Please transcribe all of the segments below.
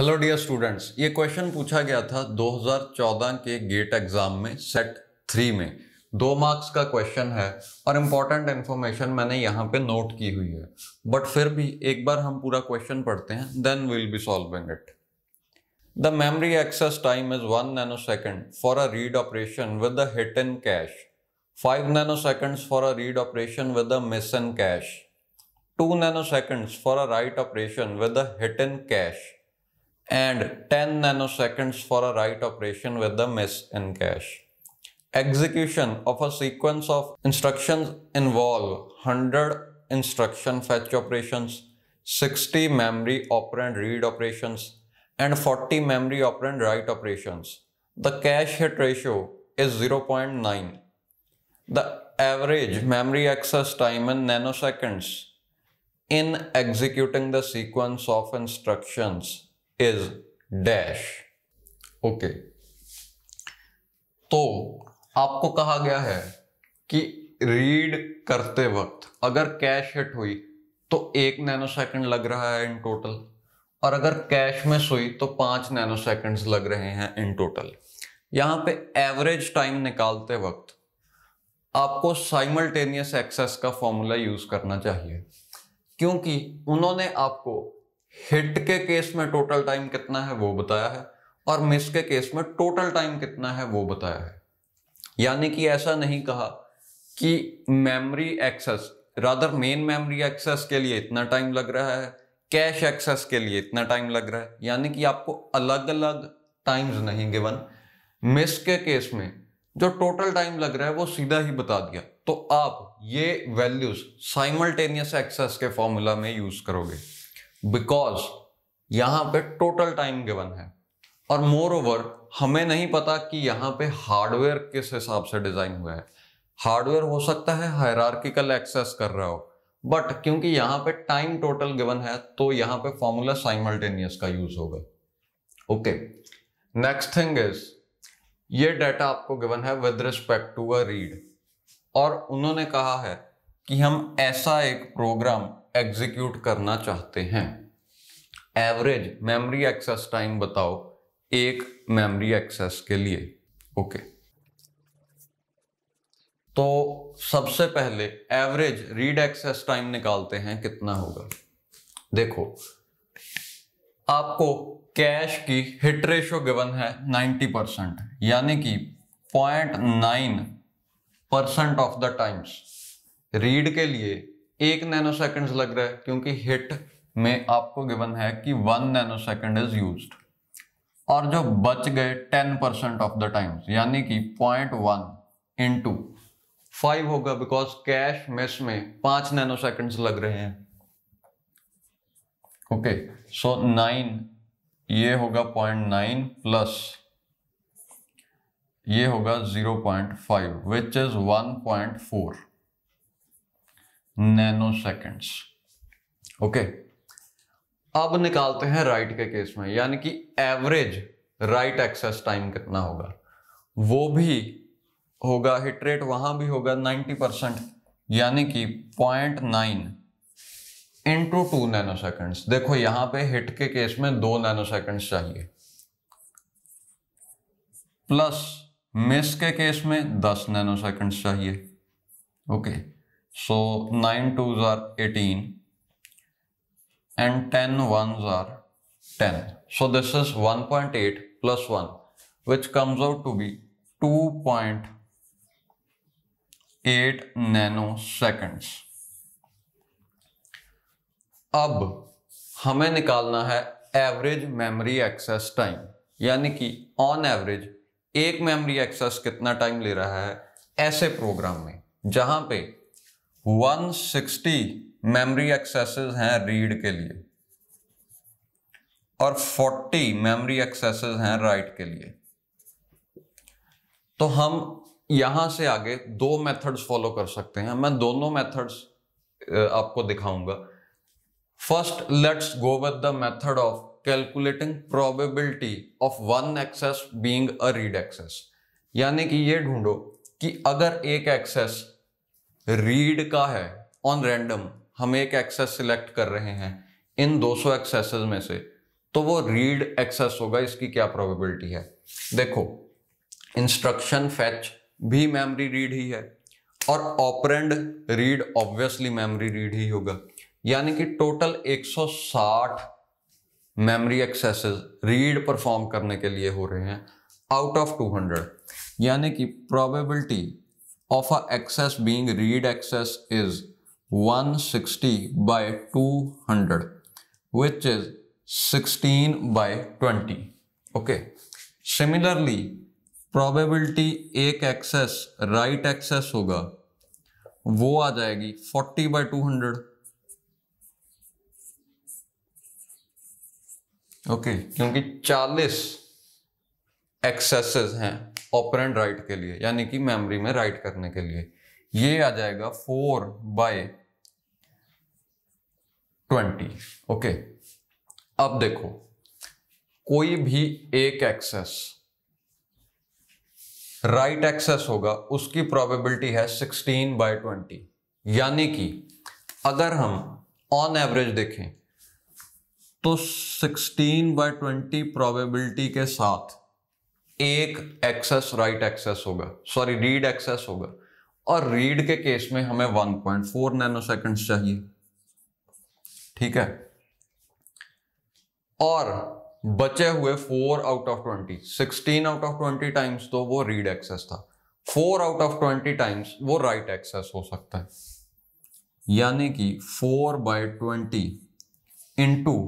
Hello dear students ये question पूछा गया था 2014 के गेट एग्जाम में सेट थ्री में दो मार्क्स का क्वेश्चन है और इम्पॉर्टेंट इन्फॉर्मेशन मैंने यहाँ पे नोट की हुई है बट फिर भी एक बार हम पूरा क्वेश्चन पढ़ते हैं then will be solving it the memory access time is one nanosecond for a read operation with the hit in cache five nanoseconds for a read operation with the miss in cache two nanoseconds for a write operation with the hit in cache and 10 nanoseconds for a write operation with the miss in cache. Execution of a sequence of instructions involve 100 instruction fetch operations, 60 memory operand read operations, and 40 memory operand write operations. The cache hit ratio is 0.9. The average memory access time in nanoseconds in executing the sequence of instructions is dash okay तो आपको कहा गया है कि read करते वक्त अगर cache hit हुई तो एक नैनो सेकंड लग रहा है इन टोटल और अगर कैश में हुई तो पांच नैनो सेकंड्स लग रहे हैं इन टोटल यहां पे एवरेज टाइम निकालते वक्त आपको साइमल्टेनियस एक्सेस का फॉर्मूला यूज करना चाहिए क्योंकि उन्होंने आपको हिट के केस में टोटल टाइम कितना है वो बताया है और मिस के केस में टोटल टाइम कितना है वो बताया है यानी कि ऐसा नहीं कहा कि memory access rather main memory access के लिए इतना टाइम लग रहा है कैश एक्सेस के लिए इतना टाइम लग रहा है यानी कि आपको अलग अलग टाइम्स नहीं गिवन मिस के केस में जो टोटल टाइम लग रहा है वो सीधा ही बता दिया तो आप ये वैल्यूज साइमल्टेनियस एक्सेस के फॉर्मूला में यूज करोगे बिकॉज यहां पे टोटल टाइम गिवन है और मोर ओवर हमें नहीं पता कि यहां पे हार्डवेयर किस हिसाब से डिजाइन हुआ है हार्डवेयर हो सकता है हायरार्किकल एक्सेस कर रहा हो बट क्योंकि यहां पे टाइम टोटल गिवन है तो यहां पे फॉर्मूला साइमल्टेनियस का यूज होगा ओके नेक्स्ट थिंग इज ये डाटा आपको गिवन है with respect to a read और उन्होंने कहा है कि हम ऐसा एक प्रोग्राम एग्जीक्यूट करना चाहते हैं एवरेज मेमोरी एक्सेस टाइम बताओ एक मेमोरी एक्सेस के लिए ओके तो सबसे पहले एवरेज रीड एक्सेस टाइम निकालते हैं कितना होगा देखो आपको कैश की हिट रेशो गिवन है 90 परसेंट यानी कि 0.9 percent of the times read के लिए एक नैनो सेकेंड लग रहा है क्योंकि हिट में आपको गिवन है कि one nanosecond is use और जो बच गए ten percent of the times यानी कि point one into five होगा बिकॉज कैश मिस में पांच नैनो सेकेंड लग रहे हैं ओके सो नाइन ये होगा पॉइंट नाइन प्लस ये होगा zero point five which is one point four nanoseconds okay अब निकालते हैं राइट के केस में यानी कि एवरेज राइट एक्सेस टाइम कितना होगा वो भी होगा हिट रेट वहां भी होगा 90 परसेंट यानी कि point nine into two nanoseconds देखो यहां पे हिट के केस में दो नैनो सेकेंड्स चाहिए प्लस मिस के केस में दस नैनो सेकेंड्स चाहिए okay okay. So 9 twos are 18 and 10 ones are 10. So this is 1.8 plus 1 which comes out to be 2.8 nanoseconds. अब हमें निकालना है एवरेज मेमोरी एक्सेस टाइम यानी कि ऑन एवरेज एक मेमोरी एक्सेस कितना टाइम ले रहा है ऐसे प्रोग्राम में जहां पे 160 मेमोरी एक्सेसेस हैं रीड के लिए और 40 मेमोरी एक्सेसेस हैं राइट के लिए तो हम यहां से आगे दो मेथड्स फॉलो कर सकते हैं मैं दोनों मेथड्स आपको दिखाऊंगा first let's go with the method of calculating probability of one access being a read access यानी कि ये ढूंढो कि अगर एक एक्सेस रीड का है ऑन रैंडम हम एक एक्सेस सिलेक्ट कर रहे हैं इन 200 एक्सेस में से तो वो रीड एक्सेस होगा इसकी क्या प्रोबेबिलिटी है देखो इंस्ट्रक्शन फैच भी मेमोरी रीड ही है और operand read obviously memory read ही होगा यानी कि total 160 memory accesses read perform करने के लिए हो रहे हैं आउट ऑफ 200 यानी कि probability of a axis being read axis is 160 by 200 which is 16 by 20 okay similarly probability एक access right access hoga wo aa jayegi 40 by 200 okay okay, क्योंकि 40 एक्सेसेस हैं ऑपरेंट राइट के लिए यानी कि मेमोरी में राइट करने के लिए ये आ जाएगा फोर बाय ट्वेंटी ओके अब देखो कोई भी एक एक्सेस राइट एक्सेस होगा उसकी प्रोबेबिलिटी है सिक्सटीन बाय ट्वेंटी यानी कि अगर हम ऑन एवरेज देखें तो सिक्सटीन बाय ट्वेंटी प्रोबेबिलिटी के साथ एक एक्सेस राइट एक्सेस होगा सॉरी रीड एक्सेस होगा और रीड के केस में हमें 1.4 नैनो सेकेंड चाहिए ठीक है और बचे हुए 4 out of 20 16 out of 20 times तो वो रीड एक्सेस था 4 आउट ऑफ 20 टाइम्स वो राइट right एक्सेस हो सकता है यानी कि 4 बाय ट्वेंटी इंटू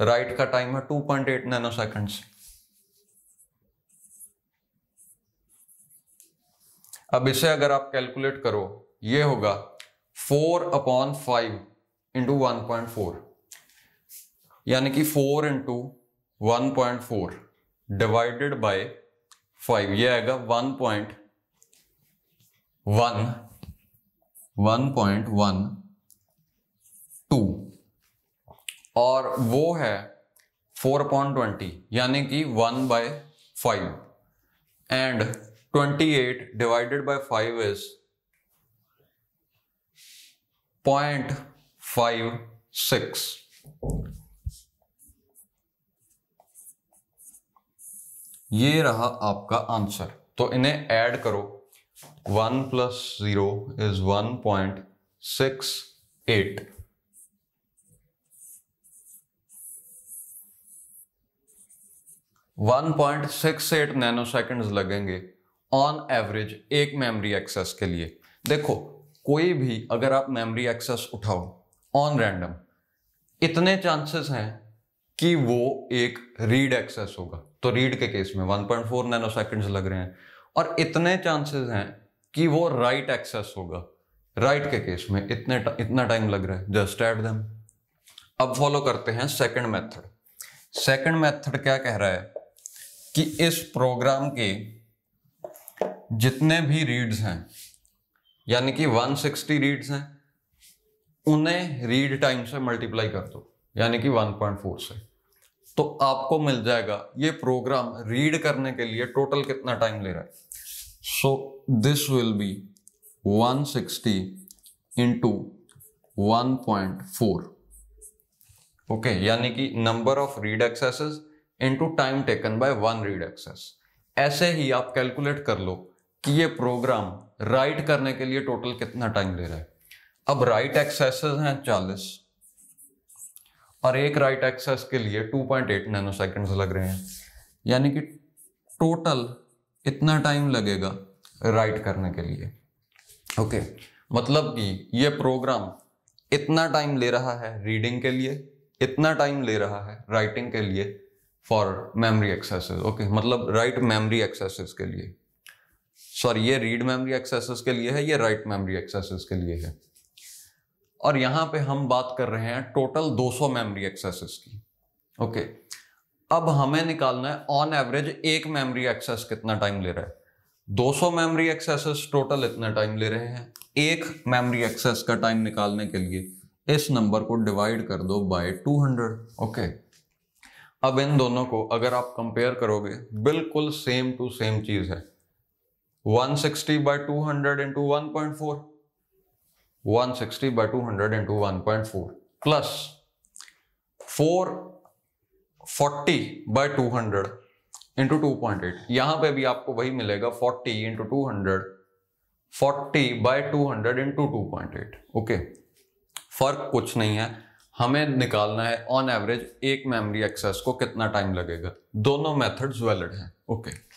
राइट का टाइम है 2.8 नैनो सेकंड्स अब इसे अगर आप कैलकुलेट करो ये होगा four upon five into one point four यानी कि four into one point four divided by five ये आएगा one point one one point one two और वो है फोर पॉइंट ट्वेंटी यानी कि one by five and 28 divided by 5 is 0.56. ये रहा आपका आंसर तो इन्हें ऐड करो one plus zero is one point six eight one point six eight nanosecond लगेंगे ऑन एवरेज एक मेमोरी एक्सेस के लिए देखो कोई भी अगर आप मेमोरी एक्सेस उठाओ ऑन रैंडम इतने चांसेस हैं कि वो एक रीड एक्सेस होगा तो रीड के केस में 1.4 पॉइंट फोर नैनो सेकंड्स लग रहे हैं और इतने चांसेस हैं कि वो राइट एक्सेस होगा राइट के केस में इतने इतना टाइम लग रहा है जस्ट एट दम अब फॉलो करते हैं सेकंड मेथड सेकंड मेथड क्या कह रहा है कि इस प्रोग्राम के जितने भी रीड्स हैं यानी कि 160 रीड्स हैं उन्हें रीड टाइम से मल्टीप्लाई कर दो यानी कि 1.4 से तो आपको मिल जाएगा ये प्रोग्राम रीड करने के लिए टोटल कितना टाइम ले रहा है so this will be 160 sixty into one okay यानी कि number of read accesses into time taken by one read access ऐसे ही आप कैलकुलेट कर लो कि ये प्रोग्राम राइट करने के लिए टोटल कितना टाइम ले रहा है अब राइट एक्सेसेस हैं चालीस और एक राइट एक्सेस के लिए 2.8 पॉइंट नैनो सेकेंड्स लग रहे हैं यानी कि टोटल इतना टाइम लगेगा राइट करने के लिए ओके okay. मतलब कि ये प्रोग्राम इतना टाइम ले रहा है रीडिंग के लिए इतना टाइम ले रहा है राइटिंग के लिए फॉर मेमोरी एक्सेसेस ओके मतलब राइट मेमोरी एक्सेसेस के लिए सॉरी ये रीड मेमोरी एक्सेसेस के लिए है ये राइट मेमोरी एक्सेसेस के लिए है और यहां पे हम बात कर रहे हैं टोटल 200 मेमोरी एक्सेसेस की ओके okay. अब हमें निकालना है ऑन एवरेज एक मेमोरी एक्सेस कितना टाइम ले रहा है 200 मेमोरी एक्सेसेस टोटल इतना टाइम ले रहे हैं एक मेमोरी एक्सेस का टाइम निकालने के लिए इस नंबर को डिवाइड कर दो बाय 200 ओके अब इन दोनों को अगर आप कंपेयर करोगे बिल्कुल सेम टू सेम चीज है 160 by 200 into 1.4 160 by 200 into 1.4 plus 440 by 200 into 2.8 point eight यहां पर भी आपको वही मिलेगा 40 into 200 40 by 200 into 2.8 into two फर्क कुछ नहीं है हमें निकालना है ऑन एवरेज एक मेमोरी एक्सेस को कितना टाइम लगेगा दोनों मेथड्स वैलिड हैं ओके okay.